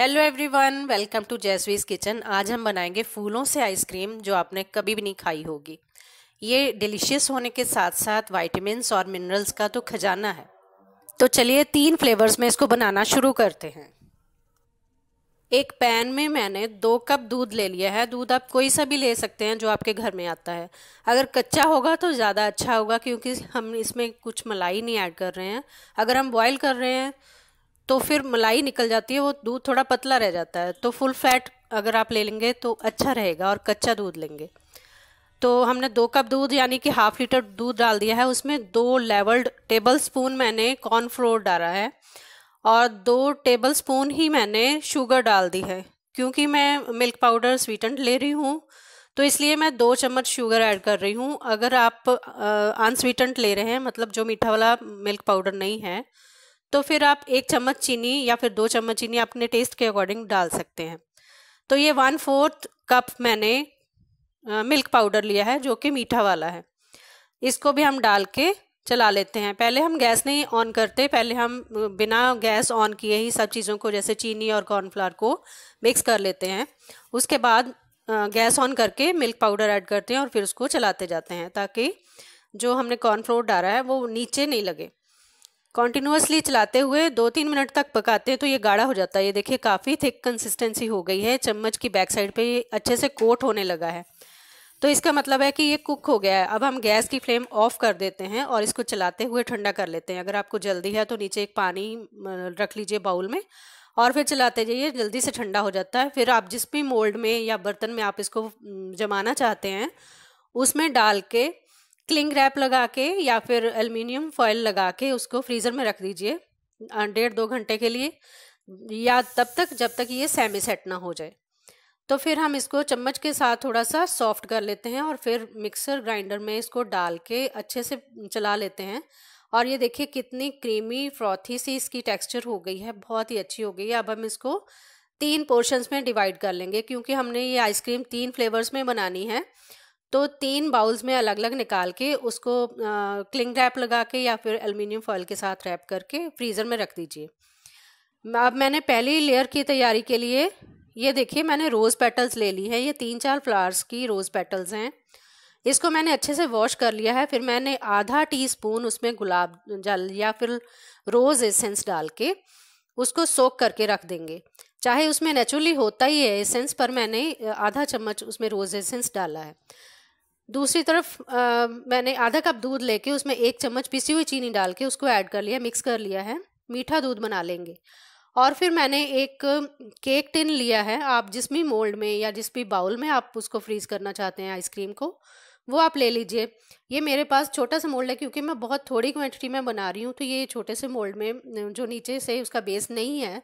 hello everyone welcome to Jaisvi's kitchen आज हम बनाएंगे फूलों से आइसक्रीम जो आपने कभी भी नहीं खाई होगी ये डिलीशियस होने के साथ साथ वाइटमिनस और मिनरल्स का तो खजाना है तो चलिए तीन फ्लेवर्स में इसको बनाना शुरू करते हैं एक पैन में मैंने दो कप दूध ले लिया है दूध आप कोई सा भी ले सकते हैं जो आपके घर में आता है अगर कच्चा होगा तो ज़्यादा अच्छा होगा क्योंकि हम इसमें कुछ मलाई नहीं ऐड कर रहे हैं अगर हम बॉईल कर रहे हैं तो फिर मलाई निकल जाती है वो दूध थोड़ा पतला रह जाता है तो फुल फैट अगर आप ले लेंगे तो अच्छा रहेगा और कच्चा दूध लेंगे तो हमने दो कप दूध यानी कि हाफ लीटर दूध डाल दिया है उसमें दो लेवल्ड टेबल स्पून मैंने कॉर्नफ्लोर डाला है और दो टेबल स्पून ही मैंने शुगर डाल दी है क्योंकि मैं मिल्क पाउडर स्वीटेंट ले रही हूँ तो इसलिए मैं दो चम्मच शुगर ऐड कर रही हूँ अगर आप अनस्वीटन ले रहे हैं मतलब जो मीठा वाला मिल्क पाउडर नहीं है तो फिर आप एक चम्मच चीनी या फिर दो चम्मच चीनी अपने टेस्ट के अकॉर्डिंग डाल सकते हैं तो ये वन फोर्थ कप मैंने मिल्क पाउडर लिया है जो कि मीठा वाला है इसको भी हम डाल के चला लेते हैं पहले हम गैस नहीं ऑन करते पहले हम बिना गैस ऑन किए ही सब चीज़ों को जैसे चीनी और कॉर्नफ्लावर को मिक्स कर लेते हैं उसके बाद गैस ऑन करके मिल्क पाउडर ऐड करते हैं और फिर उसको चलाते जाते हैं ताकि जो हमने कॉर्नफ्लोर डाला है वो नीचे नहीं लगे कॉन्टिन्यूसली चलाते हुए दो तीन मिनट तक पकाते हैं तो ये गाढ़ा हो जाता है ये देखिए काफ़ी थिक कंसिस्टेंसी हो गई है चम्मच की बैक साइड पे अच्छे से कोट होने लगा है तो इसका मतलब है कि ये कुक हो गया है अब हम गैस की फ्लेम ऑफ कर देते हैं और इसको चलाते हुए ठंडा कर लेते हैं अगर आपको जल्दी है तो नीचे एक पानी रख लीजिए बाउल में और फिर चलाते जाइए जल्दी से ठंडा हो जाता है फिर आप जिस भी मोल्ड में या बर्तन में आप इसको जमाना चाहते हैं उसमें डाल के क्लिंग रैप लगा के या फिर एल्युमिनियम फॉयल लगा के उसको फ्रीज़र में रख दीजिए डेढ़ दो घंटे के लिए या तब तक जब तक ये सेमी सेट ना हो जाए तो फिर हम इसको चम्मच के साथ थोड़ा सा सॉफ्ट कर लेते हैं और फिर मिक्सर ग्राइंडर में इसको डाल के अच्छे से चला लेते हैं और ये देखिए कितनी क्रीमी फ्रॉथी सी इसकी टेक्सचर हो गई है बहुत ही अच्छी हो गई है अब हम इसको तीन पोर्शंस में डिवाइड कर लेंगे क्योंकि हमने ये आइसक्रीम तीन फ्लेवर्स में बनानी है तो तीन बाउल्स में अलग अलग निकाल के उसको क्लिंग रैप लगा के या फिर एल्युमिनियम फॉयल के साथ रैप करके फ्रीज़र में रख दीजिए अब मैंने पहली लेयर की तैयारी के लिए ये देखिए मैंने रोज़ पेटल्स ले ली है ये तीन चार फ्लावर्स की रोज़ पेटल्स हैं इसको मैंने अच्छे से वॉश कर लिया है फिर मैंने आधा स्पून उसमें गुलाब जल या फिर रोज़ एसेंस डाल के उसको सोख करके रख देंगे चाहे उसमें नेचुरली होता ही है एसेंस पर मैंने आधा चम्मच उसमें रोज़ एसेंस डाला है दूसरी तरफ आ, मैंने आधा कप दूध लेके उसमें एक चम्मच पिसी हुई चीनी डाल के उसको ऐड कर लिया मिक्स कर लिया है मीठा दूध बना लेंगे और फिर मैंने एक केक टिन लिया है आप जिस भी मोल्ड में या जिस भी बाउल में आप उसको फ्रीज करना चाहते हैं आइसक्रीम को वो आप ले लीजिए ये मेरे पास छोटा सा मोल्ड है क्योंकि मैं बहुत थोड़ी क्वांटिटी में बना रही हूँ तो ये छोटे से मोल्ड में जो नीचे से उसका बेस नहीं है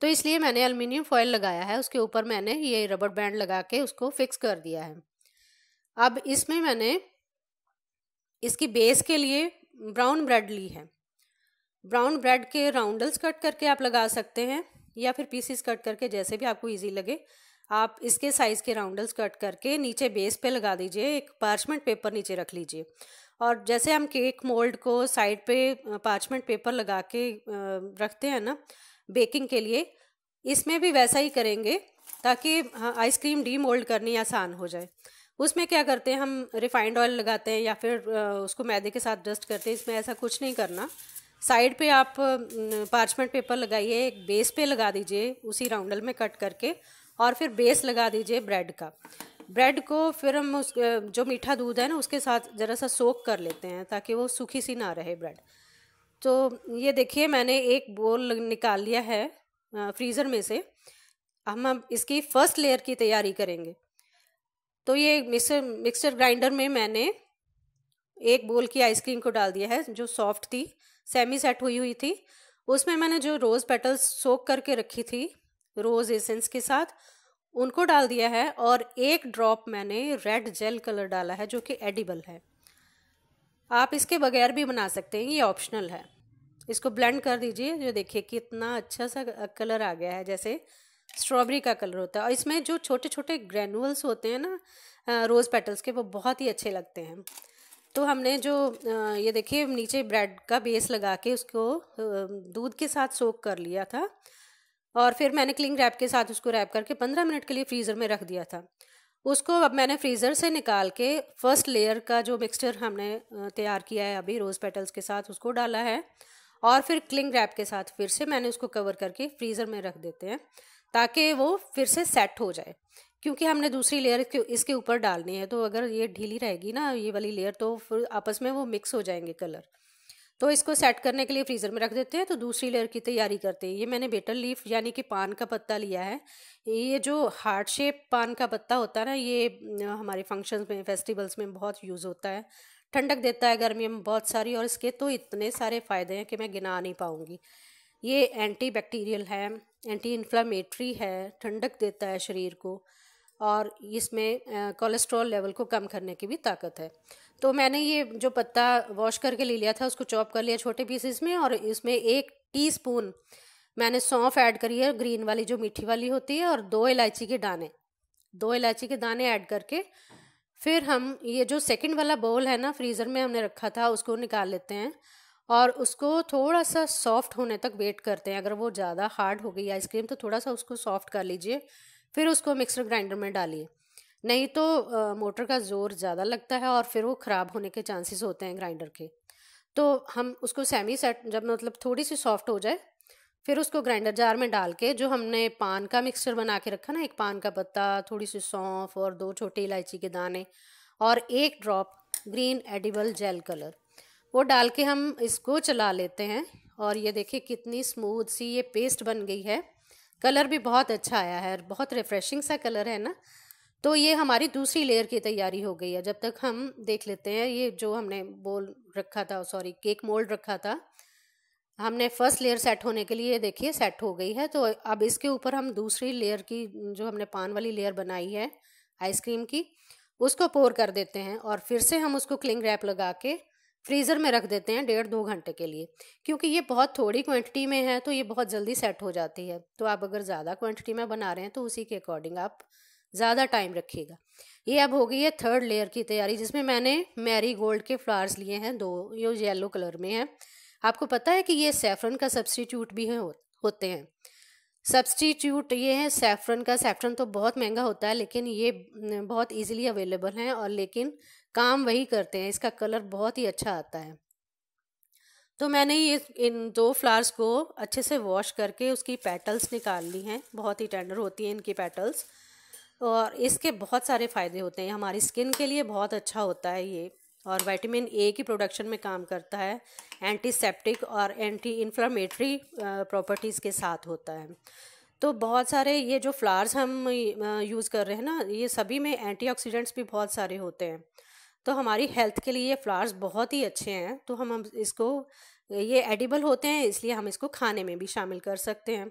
तो इसलिए मैंने अल्मीनियम फॉयल लगाया है उसके ऊपर मैंने ये रबड़ बैंड लगा के उसको फिक्स कर दिया है अब इसमें मैंने इसकी बेस के लिए ब्राउन ब्रेड ली है ब्राउन ब्रेड के राउंडल्स कट करके आप लगा सकते हैं या फिर पीसीस कट करके जैसे भी आपको इजी लगे आप इसके साइज़ के राउंडल्स कट करके नीचे बेस पे लगा दीजिए एक पार्चमेंट पेपर नीचे रख लीजिए और जैसे हम केक मोल्ड को साइड पे पार्चमेंट पेपर लगा के रखते हैं ना बेकिंग के लिए इसमें भी वैसा ही करेंगे ताकि आइसक्रीम डी मोल्ड करनी आसान हो जाए उसमें क्या करते हैं हम रिफाइंड ऑयल लगाते हैं या फिर उसको मैदे के साथ डस्ट करते हैं इसमें ऐसा कुछ नहीं करना साइड पे आप पार्चमेंट पेपर लगाइए एक बेस पे लगा दीजिए उसी राउंडल में कट करके और फिर बेस लगा दीजिए ब्रेड का ब्रेड को फिर हम उस जो मीठा दूध है ना उसके साथ ज़रा सा सोख कर लेते हैं ताकि वो सूखी सी ना रहे ब्रेड तो ये देखिए मैंने एक बोल निकाल लिया है फ्रीज़र में से हम अब इसकी फ़र्स्ट लेयर की तैयारी करेंगे तो ये मिक्सर मिक्सचर ग्राइंडर में मैंने एक बोल की आइसक्रीम को डाल दिया है जो सॉफ्ट थी सेमी सेट हुई हुई थी उसमें मैंने जो रोज़ पेटल्स सोक करके रखी थी रोज़ एसेंस के साथ उनको डाल दिया है और एक ड्रॉप मैंने रेड जेल कलर डाला है जो कि एडिबल है आप इसके बगैर भी बना सकते हैं ये ऑप्शनल है इसको ब्लेंड कर दीजिए जो देखिए कितना अच्छा सा कलर आ गया है जैसे स्ट्रॉबेरी का कलर होता है और इसमें जो छोटे छोटे ग्रेनुअल्स होते हैं ना रोज़ पेटल्स के वो बहुत ही अच्छे लगते हैं तो हमने जो ये देखिए नीचे ब्रेड का बेस लगा के उसको दूध के साथ सोक कर लिया था और फिर मैंने क्लिंग रैप के साथ उसको रैप करके पंद्रह मिनट के लिए फ्रीज़र में रख दिया था उसको अब मैंने फ्रीज़र से निकाल के फर्स्ट लेयर का जो मिक्सचर हमने तैयार किया है अभी रोज़ पेटल्स के साथ उसको डाला है और फिर क्लिंग रैप के साथ फिर से मैंने उसको कवर करके फ्रीज़र में रख देते हैं ताकि वो फिर से सेट हो जाए क्योंकि हमने दूसरी लेयर इसके ऊपर डालनी है तो अगर ये ढीली रहेगी ना ये वाली लेयर तो फिर आपस में वो मिक्स हो जाएंगे कलर तो इसको सेट करने के लिए फ्रीज़र में रख देते हैं तो दूसरी लेयर की तैयारी करते हैं ये मैंने बेटर लीफ यानी कि पान का पत्ता लिया है ये जो हार्ट शेप पान का पत्ता होता है ना ये हमारे फंक्शन में फेस्टिवल्स में बहुत यूज़ होता है ठंडक देता है गर्मियों में बहुत सारी और इसके तो इतने सारे फ़ायदे हैं कि मैं गिना नहीं पाऊँगी ये एंटी बैक्टीरियल है एंटी इन्फ्लामेटरी है ठंडक देता है शरीर को और इसमें कोलेस्ट्रॉल लेवल को कम करने की भी ताकत है तो मैंने ये जो पत्ता वॉश करके ले लिया था उसको चॉप कर लिया छोटे पीसेस में और इसमें एक टीस्पून मैंने सौंफ ऐड करी है ग्रीन वाली जो मीठी वाली होती है और दो इलायची के दाने दो इलायची के दाने ऐड करके फिर हम ये जो सेकंड वाला बोल है ना फ्रीज़र में हमने रखा था उसको निकाल लेते हैं और उसको थोड़ा सा सॉफ्ट होने तक वेट करते हैं अगर वो ज़्यादा हार्ड हो गई आइसक्रीम तो थोड़ा सा उसको सॉफ्ट कर लीजिए फिर उसको मिक्सर ग्राइंडर में डालिए नहीं तो मोटर का ज़ोर ज़्यादा लगता है और फिर वो ख़राब होने के चांसेस होते हैं ग्राइंडर के तो हम उसको सेमी सेट जब मतलब थोड़ी सी सॉफ्ट हो जाए फिर उसको ग्राइंडर जार में डाल के जो हमने पान का मिक्सचर बना के रखा ना एक पान का पत्ता थोड़ी सी सौंफ और दो छोटे इलायची के दाने और एक drop green edible gel colour वो डाल के हम इसको चला लेते हैं और ये देखिए कितनी स्मूथ सी ये पेस्ट बन गई है कलर भी बहुत अच्छा आया है बहुत रिफ़्रेशिंग सा कलर है ना तो ये हमारी दूसरी लेयर की तैयारी हो गई है जब तक हम देख लेते हैं ये जो हमने बोल रखा था सॉरी केक मोल्ड रखा था हमने फर्स्ट लेयर सेट होने के लिए देखिए सेट हो गई है तो अब इसके ऊपर हम दूसरी लेयर की जो हमने पान वाली लेयर बनाई है आइसक्रीम की उसको पोर कर देते हैं और फिर से हम उसको क्लिंग रैप लगा के फ्रीज़र में रख देते हैं डेढ़ दो घंटे के लिए क्योंकि ये बहुत थोड़ी क्वांटिटी में है तो ये बहुत जल्दी सेट हो जाती है तो आप अगर ज़्यादा क्वांटिटी में बना रहे हैं तो उसी के अकॉर्डिंग आप ज़्यादा टाइम रखिएगा ये अब हो गई है थर्ड लेयर की तैयारी जिसमें मैंने मैरी गोल्ड के फ्लावर्स लिए हैं दो ये येलो कलर में है आपको पता है कि ये सेफ्रन का सब्सटीट्यूट भी है होते हैं सब्सटीट्यूट ये है सेफ्रन का सेफ्रन तो बहुत महंगा होता है लेकिन ये बहुत इजीली अवेलेबल हैं और लेकिन काम वही करते हैं इसका कलर बहुत ही अच्छा आता है तो मैंने ये इन दो फ्लावर्स को अच्छे से वॉश करके उसकी पेटल्स निकाल ली हैं बहुत ही टेंडर होती हैं इनकी पेटल्स और इसके बहुत सारे फ़ायदे होते हैं हमारी स्किन के लिए बहुत अच्छा होता है ये और विटामिन ए की प्रोडक्शन में काम करता है एंटीसेप्टिक और एंटी इन्फ्लामेटरी प्रॉपर्टीज़ के साथ होता है तो बहुत सारे ये जो फ्लावर्स हम यूज़ कर रहे हैं ना ये सभी में एंटीऑक्सीडेंट्स भी बहुत सारे होते हैं तो हमारी हेल्थ के लिए ये फ्लावर्स बहुत ही अच्छे हैं तो हम इसको ये एडिबल होते हैं इसलिए हम इसको खाने में भी शामिल कर सकते हैं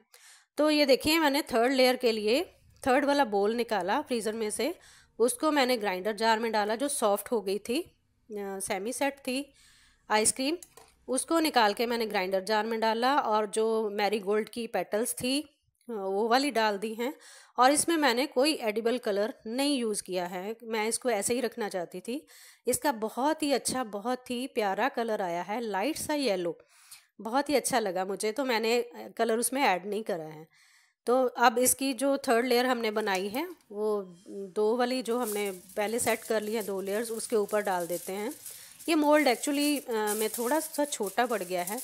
तो ये देखिए मैंने थर्ड लेयर के लिए थर्ड वाला बोल निकाला फ्रीज़र में से उसको मैंने ग्राइंडर जार में डाला जो सॉफ्ट हो गई थी सेमी सेट थी आइसक्रीम उसको निकाल के मैंने ग्राइंडर जार में डाला और जो मैरी गोल्ड की पेटल्स थी वो वाली डाल दी हैं और इसमें मैंने कोई एडिबल कलर नहीं यूज़ किया है मैं इसको ऐसे ही रखना चाहती थी इसका बहुत ही अच्छा बहुत ही प्यारा कलर आया है लाइट सा येलो बहुत ही अच्छा लगा मुझे तो मैंने कलर उसमें ऐड नहीं करा है तो अब इसकी जो थर्ड लेयर हमने बनाई है वो दो वाली जो हमने पहले सेट कर ली है दो लेयर्स उसके ऊपर डाल देते हैं ये मोल्ड एक्चुअली में थोड़ा सा छोटा पड़ गया है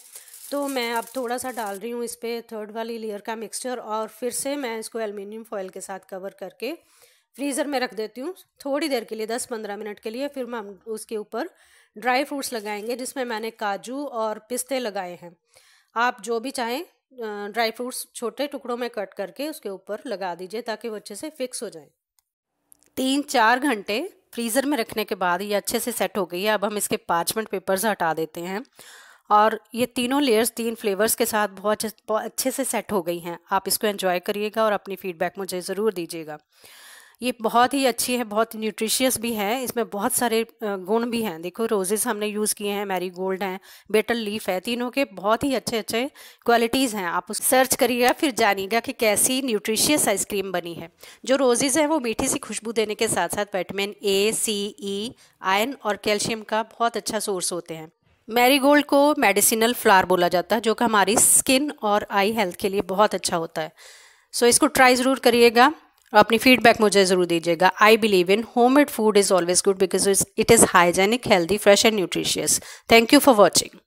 तो मैं अब थोड़ा सा डाल रही हूँ इस पर थर्ड वाली लेयर का मिक्सचर और फिर से मैं इसको एल्युमिनियम फॉयल के साथ कवर करके फ्रीज़र में रख देती हूँ थोड़ी देर के लिए दस पंद्रह मिनट के लिए फिर हम उसके ऊपर ड्राई फ्रूट्स लगाएंगे जिसमें मैंने काजू और पिस्ते लगाए हैं आप जो भी चाहें ड्राई फ्रूट्स छोटे टुकड़ों में कट करके उसके ऊपर लगा दीजिए ताकि वो अच्छे से फिक्स हो जाए तीन चार घंटे फ्रीज़र में रखने के बाद ये अच्छे से सेट हो गई है अब हम इसके पार्चमेंट पेपर्स हटा देते हैं और ये तीनों लेयर्स तीन फ्लेवर्स के साथ बहुत अच्छे से सेट हो गई हैं आप इसको एंजॉय करिएगा और अपनी फीडबैक मुझे ज़रूर दीजिएगा ये बहुत ही अच्छी है बहुत न्यूट्रिशियस भी है इसमें बहुत सारे गुण भी हैं देखो रोजेज़ हमने यूज़ किए हैं मैरी गोल्ड हैं बेटल लीफ है तीनों के बहुत ही अच्छे अच्छे क्वालिटीज़ हैं आप उस सर्च करिएगा फिर जानिएगा कि कैसी न्यूट्रिशियस आइसक्रीम बनी है जो रोजेज़ हैं वो मीठी सी खुशबू देने के साथ साथ vitamin A C E iron और कैल्शियम का बहुत अच्छा सोर्स होते हैं मैरीगोल्ड को मेडिसिनल फ्लावर बोला जाता है जो कि हमारी स्किन और आई हेल्थ के लिए बहुत अच्छा होता है सो so, इसको ट्राई ज़रूर करिएगा और अपनी फीडबैक मुझे ज़रूर दीजिएगा I believe in home made food is always good because it is hygienic healthy fresh and nutritious thank you for watching